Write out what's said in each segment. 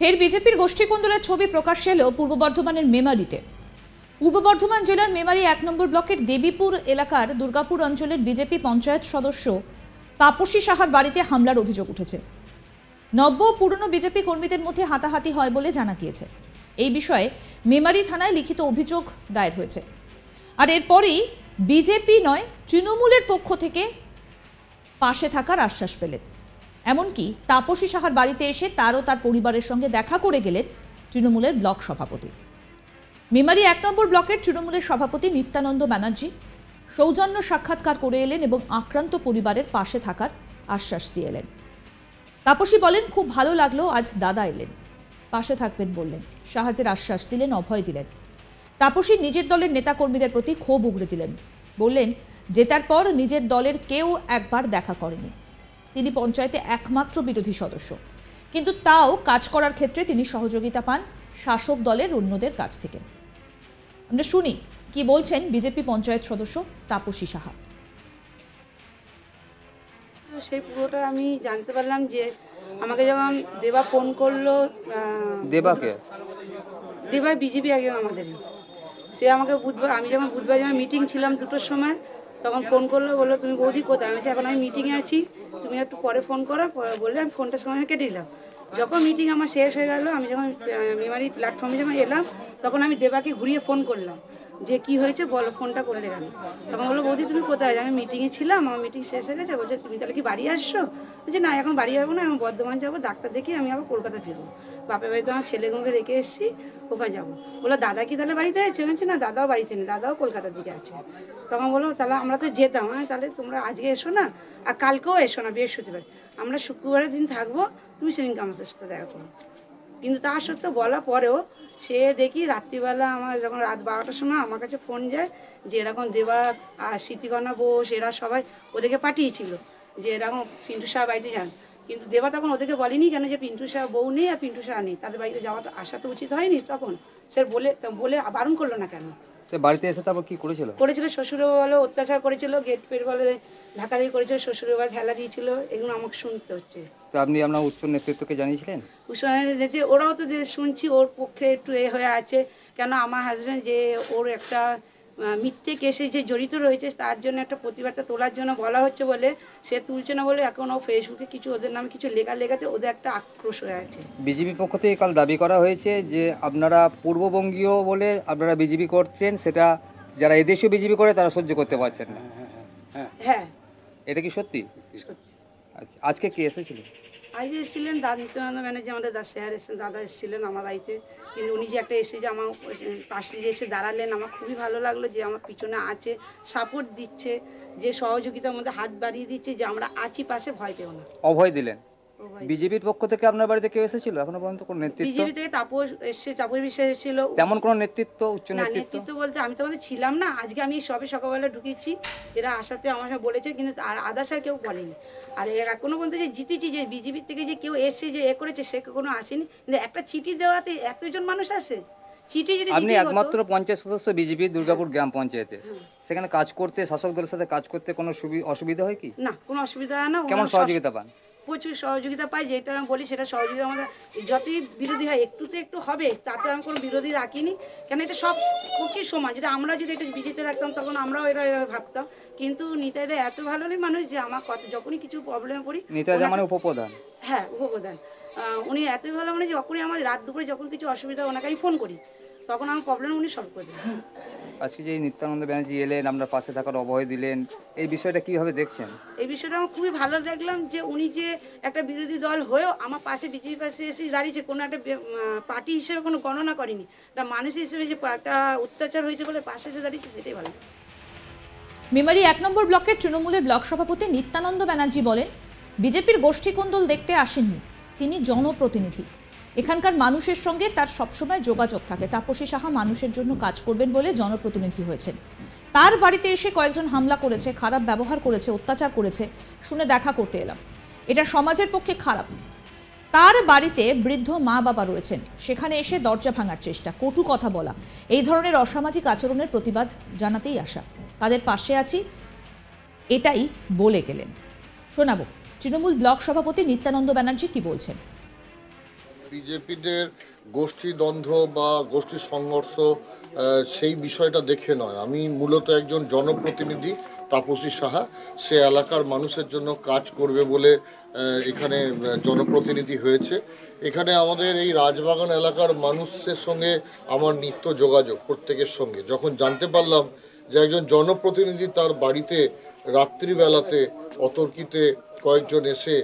ফের বিজেপির গোষ্ঠীকোন্দলের ছবি প্রকাশ এলো পূর্ব বর্ধমানের মেমারিতে পূর্ব বর্ধমান জেলার মেমারি এক নম্বর ব্লকের দেবীপুর এলাকার দুর্গাপুর অঞ্চলের বিজেপি পঞ্চায়েত সদস্য তাপসী সাহার বাড়িতে হামলার অভিযোগ উঠেছে নব্য পুরনো বিজেপি কর্মীদের মধ্যে হাতাহাতি হয় বলে জানা গিয়েছে এই বিষয়ে মেমারি থানায় লিখিত অভিযোগ দায়ের হয়েছে আর এরপরেই বিজেপি নয় তৃণমূলের পক্ষ থেকে পাশে থাকার আশ্বাস পেলেন এমনকি তাপসী সাহার বাড়িতে এসে তারও তার পরিবারের সঙ্গে দেখা করে গেলেন তৃণমূলের ব্লক সভাপতি মেমারি এক নম্বর ব্লকের তৃণমূলের সভাপতি নিত্যানন্দ ব্যানার্জি সৌজন্য সাক্ষাৎকার করে এলেন এবং আক্রান্ত পরিবারের পাশে থাকার আশ্বাস দিয়ে এলেন তাপসী বলেন খুব ভালো লাগলো আজ দাদা এলেন পাশে থাকবেন বললেন সাহায্যের আশ্বাস দিলেন অভয় দিলেন তাপসী নিজের দলের নেতাকর্মীদের প্রতি ক্ষোভ উগড়ে দিলেন বললেন জেতার পর নিজের দলের কেউ একবার দেখা করেনি তিনি পঞ্চায়েতে একমাত্র বিরোধী সদস্য কিন্তু তাও কাজ করার ক্ষেত্রে তিনি সহযোগিতা পান শাসক দলের অন্যদের কাছ থেকে আমরা শুনি কি বলছেন বিজেপি পঞ্চায়েত সদস্য তাপসী সাহা সেই পুরোটা আমি জানতে পারলাম যে আমাকে যখন দেবা ফোন করলো দেবাকে দেবা বিজেপি আগে আমাদের সে আমাকে বুধবার আমি যখন বুধবার যখন মিটিং ছিলাম দুটোর সময় তখন ফোন করলো বললো তুমি বৌদি কোথায় আমি এখন আমি মিটিংয়ে আছি তুমি একটু পরে ফোন করো বললে আমি ফোনটা সময় কেটে দিলাম যখন মিটিং আমার শেষ হয়ে গেল আমি যখন মেমারি প্ল্যাটফর্মে যখন এলাম তখন আমি দেবাকে ঘুরিয়ে ফোন করলাম যে কি হয়েছে বলো ফোনটা করে দেখান তখন বললো বৌদি তুমি কোথায় আমি মিটিংয়ে ছিলাম আমার মিটিং শেষ হয়ে গেছে বলছে তুমি তাহলে কি বাড়ি আসছো যে না এখন বাড়ি যাবো না আমি বর্ধমান যাবো ডাক্তার দেখি আমি আবার কলকাতা ফিরবো বাপের বাড়িতে আমার ছেলেগুলোকে রেখে এসেছি ওখানে যাবো বললো দাদা কি তাহলে বাড়িতে আছে বলছে না দাদাও বাড়িতে নেই দাদাও কলকাতার দিকে আছে তখন বললো তাহলে আমরা তো যেতাম হ্যাঁ তাহলে তোমরা আজকে এসো না আর কালকেও এসো না বৃহস্পতিবার আমরা শুক্রবারের দিন থাকবো তুমি সেদিনকে আমাদের সাথে দেখা করো কিন্তু তা সত্ত্বেও বলা পরেও সে দেখি রাত্রিবেলা আমার যখন রাত বারোটার সময় আমার কাছে ফোন যায় যে এরকম দেবা আর স্মৃতিকণা বোস এরা সবাই ওদেরকে পাঠিয়েছিল যে এরকম পিন্টু সাহা বাড়িতে যান কিন্তু দেবা তখন ওদেরকে বলেনি কেন যে পিন্টু শাহ বউ নেই আর পিন্টু সাহা নেই তাদের বাড়িতে যাওয়া তো আসা তো উচিত হয়নি তখন সে বলে বলে বারণ করলো না কেন বাড়িতে এসে তারপর কি করেছিল করেছিল শ্বশুরও বলো অত্যাচার করেছিল গেট পেট বলে ধাক্কা দিয়ে করেছিল শ্বশুরের বাবা ঠেলা দিয়েছিল এগুলো আমাকে শুনতে হচ্ছে তো আপনি আপনার উচ্চ নেতৃত্বকে জানিয়েছিলেন উচ্চ নেতৃত্বে ওরাও তো শুনছি ওর পক্ষে একটু এ হয়ে আছে কেন আমার হাজব্যান্ড যে ওর একটা মিথ্যে কেসে যে জড়িত রয়েছে তার জন্য একটা প্রতিবাদটা তোলার জন্য বলা হচ্ছে বলে সে তুলছে না বলে এখন ও ফেসবুকে কিছু ওদের নামে কিছু লেখা লেখাতে ওদের একটা আক্রোশ হয়ে আছে বিজেপি পক্ষ থেকে কাল দাবি করা হয়েছে যে আপনারা পূর্ববঙ্গীয় বলে আপনারা বিজেপি করছেন সেটা যারা এদেশীয় বিজেপি করে তারা সহ্য করতে পারছেন না হ্যাঁ, হ্যাঁ, হ্যাঁ।, হ্যাঁ। এটা কি সত্যি আচ্ছা আজকে কে এসেছিল আইতে এসেছিলেন দাদা নিত্যানন্দ ব্যানার্জি আমাদের দাদা স্যার এসেছেন দাদা এসেছিলেন আমার বাড়িতে কিন্তু উনি যে একটা এসে যে আমার পাশে যে এসে দাঁড়ালেন আমার খুবই ভালো লাগলো যে আমার পিছনে আছে সাপোর্ট দিচ্ছে যে সহযোগিতার মধ্যে হাত বাড়িয়ে দিচ্ছে যে আমরা আছি পাশে ভয় পেও না অভয় দিলেন বিজেপির পক্ষ থেকে আপনার বাড়িতে কেউ এসেছিল এখনো পর্যন্ত কোন নেতৃত্ব বিজেপি থেকে তাপস এসে তাপস বিশ্বাস এসেছিল তেমন কোন নেতৃত্ব উচ্চ নেতৃত্ব বলতে আমি তো আমাদের ছিলাম না আজকে আমি সবে সকালবেলা ঢুকেছি এরা আসাতে আমার সব বলেছে কিন্তু আর আদার্স আর কেউ বলেনি আর কোনো পর্যন্ত যে জিতেছি যে বিজেপির থেকে যে কেউ এসছে যে এ করেছে সে কোনো আসেনি কিন্তু একটা চিঠি দেওয়াতে এতজন মানুষ আসে চিঠি যদি আপনি একমাত্র পঞ্চায়েত সদস্য বিজেপি দুর্গাপুর গ্রাম পঞ্চায়েতে হ্যাঁ। সেখানে কাজ করতে শাসক দলের সাথে কাজ করতে কোনো অসুবিধা হয় কি না কোনো অসুবিধা হয় না কেমন সহযোগিতা পান প্রচুর সহযোগিতা পাই যেটা আমি বলি সেটা সহযোগিতা আমাদের যতই বিরোধী হয় একটু তো একটু হবে তাতে আমি কোনো বিরোধী রাখিনি কেন এটা সব পক্ষে সমান যদি আমরা যদি এটা বিজেতে রাখতাম তখন আমরাও এরা এরা ভাবতাম কিন্তু নিতাইদা এত ভালো নেই মানুষ যে আমার কথা যখনই কিছু প্রবলেমে পড়ি নেতাদের মানে উপপ্রধান হ্যাঁ উপপ্রধান উনি এতই ভালো মানে যখনই আমার রাত দুপুরে যখন কিছু অসুবিধা ওনাকে আমি ফোন করি তখন আমার প্রবলেম উনি সলভ করে দেন আজকে যে নিত্যানন্দ ব্যানার্জি এলেন আপনার পাশে থাকার অবয় দিলেন এই বিষয়টা কিভাবে দেখছেন এই বিষয়টা আমার খুবই ভালো দেখলাম যে উনি যে একটা বিরোধী দল হয়েও আমার পাশে বিজেপি পাশে এসে দাঁড়িয়েছে কোনো একটা পার্টি হিসেবে কোনো গণনা করেনি তা মানুষ হিসেবে যে একটা অত্যাচার হয়েছে বলে পাশে এসে দাঁড়িয়েছে সেটাই ভালো মেমারি এক নম্বর ব্লকের তৃণমূলের ব্লক সভাপতি নিত্যানন্দ ব্যানার্জি বলেন বিজেপির গোষ্ঠীকোন্দল দেখতে আসেননি তিনি জনপ্রতিনিধি এখানকার মানুষের সঙ্গে তার সবসময় যোগাযোগ থাকে তাপসী সাহা মানুষের জন্য কাজ করবেন বলে জনপ্রতিনিধি হয়েছেন তার বাড়িতে এসে কয়েকজন হামলা করেছে খারাপ ব্যবহার করেছে অত্যাচার করেছে শুনে দেখা করতে এলাম এটা সমাজের পক্ষে খারাপ তার বাড়িতে বৃদ্ধ মা বাবা রয়েছেন সেখানে এসে দরজা ভাঙার চেষ্টা কটু কথা বলা এই ধরনের অসামাজিক আচরণের প্রতিবাদ জানাতেই আসা তাদের পাশে আছি এটাই বলে গেলেন শোনাবো তৃণমূল ব্লক সভাপতি নিত্যানন্দ ব্যানার্জি কি বলছেন বিজেপিদের গোষ্ঠীদ্বন্দ্ব বা গোষ্ঠী সংঘর্ষ সেই বিষয়টা দেখে নয় আমি মূলত একজন জনপ্রতিনিধি তাপসী সাহা সে এলাকার মানুষের জন্য কাজ করবে বলে এখানে জনপ্রতিনিধি হয়েছে এখানে আমাদের এই রাজবাগান এলাকার মানুষের সঙ্গে আমার নিত্য যোগাযোগ প্রত্যেকের সঙ্গে যখন জানতে পারলাম যে একজন জনপ্রতিনিধি তার বাড়িতে রাত্রিবেলাতে অতর্কিতে কয়েকজন এসে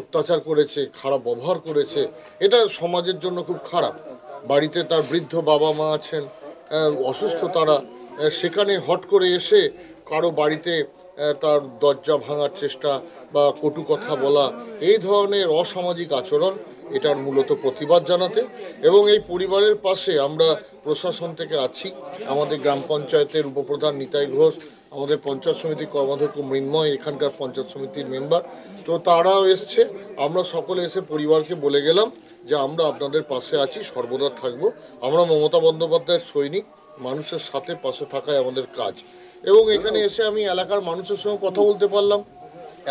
অত্যাচার করেছে খারাপ ব্যবহার করেছে এটা সমাজের জন্য খুব খারাপ বাড়িতে তার বৃদ্ধ বাবা মা আছেন অসুস্থ তারা সেখানে হট করে এসে কারো বাড়িতে তার দরজা ভাঙার চেষ্টা বা কটু কথা বলা এই ধরনের অসামাজিক আচরণ এটার মূলত প্রতিবাদ জানাতে এবং এই পরিবারের পাশে আমরা প্রশাসন থেকে আছি আমাদের গ্রাম পঞ্চায়েতের উপপ্রধান নিতাই ঘোষ আমাদের পঞ্চায়েত সমিতি কর্মাধ্যক্ষ মৃন্ময় এখানকার পঞ্চায়েত সমিতির মেম্বার তো তারাও এসছে আমরা সকলে এসে পরিবারকে বলে গেলাম যে আমরা আপনাদের পাশে আছি সর্বদা থাকব আমরা মমতা বন্দ্যোপাধ্যায়ের সৈনিক মানুষের সাথে পাশে থাকাই আমাদের কাজ এবং এখানে এসে আমি এলাকার মানুষের সঙ্গে কথা বলতে পারলাম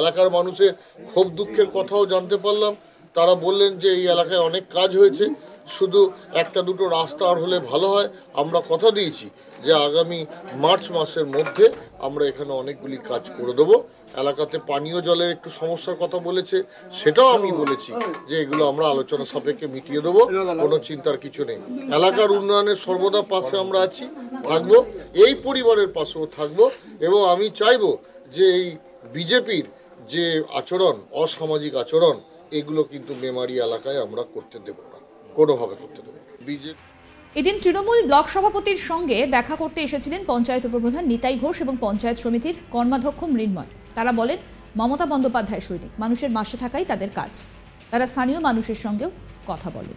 এলাকার মানুষের ক্ষোভ দুঃখের কথাও জানতে পারলাম তারা বললেন যে এই এলাকায় অনেক কাজ হয়েছে শুধু একটা দুটো রাস্তা আর হলে ভালো হয় আমরা কথা দিয়েছি যে আগামী মার্চ মাসের মধ্যে আমরা এখানে অনেকগুলি কাজ করে দেবো এলাকাতে পানীয় জলের একটু সমস্যার কথা বলেছে সেটাও আমি বলেছি যে এগুলো আমরা আলোচনা সাপেক্ষে মিটিয়ে দেবো কোনো চিন্তার কিছু নেই এলাকার উন্নয়নের সর্বদা পাশে আমরা আছি থাকবো এই পরিবারের পাশেও থাকবো এবং আমি চাইবো যে এই বিজেপির যে আচরণ অসামাজিক আচরণ এগুলো কিন্তু মেমারি এলাকায় আমরা করতে দেব না কোনোভাবে করতে দেবে বিজেপি এদিন তৃণমূল ব্লক সভাপতির সঙ্গে দেখা করতে এসেছিলেন পঞ্চায়েত উপপ্রধান নিতাই ঘোষ এবং পঞ্চায়েত সমিতির কর্মাধ্যক্ষ মৃন্ময় তারা বলেন মমতা বন্দ্যোপাধ্যায় সৈনিক মানুষের মাসে থাকাই তাদের কাজ তারা স্থানীয় মানুষের সঙ্গেও কথা বলেন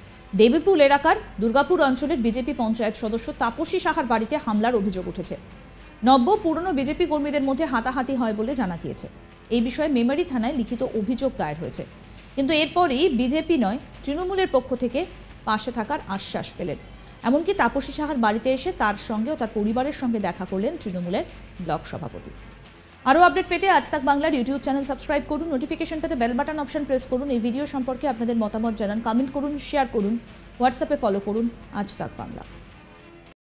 দেবীপুর এলাকার দুর্গাপুর অঞ্চলের বিজেপি পঞ্চায়েত সদস্য তাপসী সাহার বাড়িতে হামলার অভিযোগ উঠেছে নব্য পুরনো বিজেপি কর্মীদের মধ্যে হাতাহাতি হয় বলে জানা গিয়েছে এই বিষয়ে মেমারি থানায় লিখিত অভিযোগ দায়ের হয়েছে কিন্তু এরপরই বিজেপি নয় তৃণমূলের পক্ষ থেকে পাশে থাকার আশ্বাস পেলেন এমনকি তাপসী সাহার বাড়িতে এসে তার সঙ্গে ও তার পরিবারের সঙ্গে দেখা করলেন তৃণমূলের ব্লক সভাপতি আরও আপডেট পেতে আজ তাক বাংলার ইউটিউব চ্যানেল সাবস্ক্রাইব করুন নোটিফিকেশন পেতে বেল বাটন অপশন প্রেস করুন এই ভিডিও সম্পর্কে আপনাদের মতামত জানান কমেন্ট করুন শেয়ার করুন হোয়াটসঅ্যাপে ফলো করুন আজ তাক বাংলা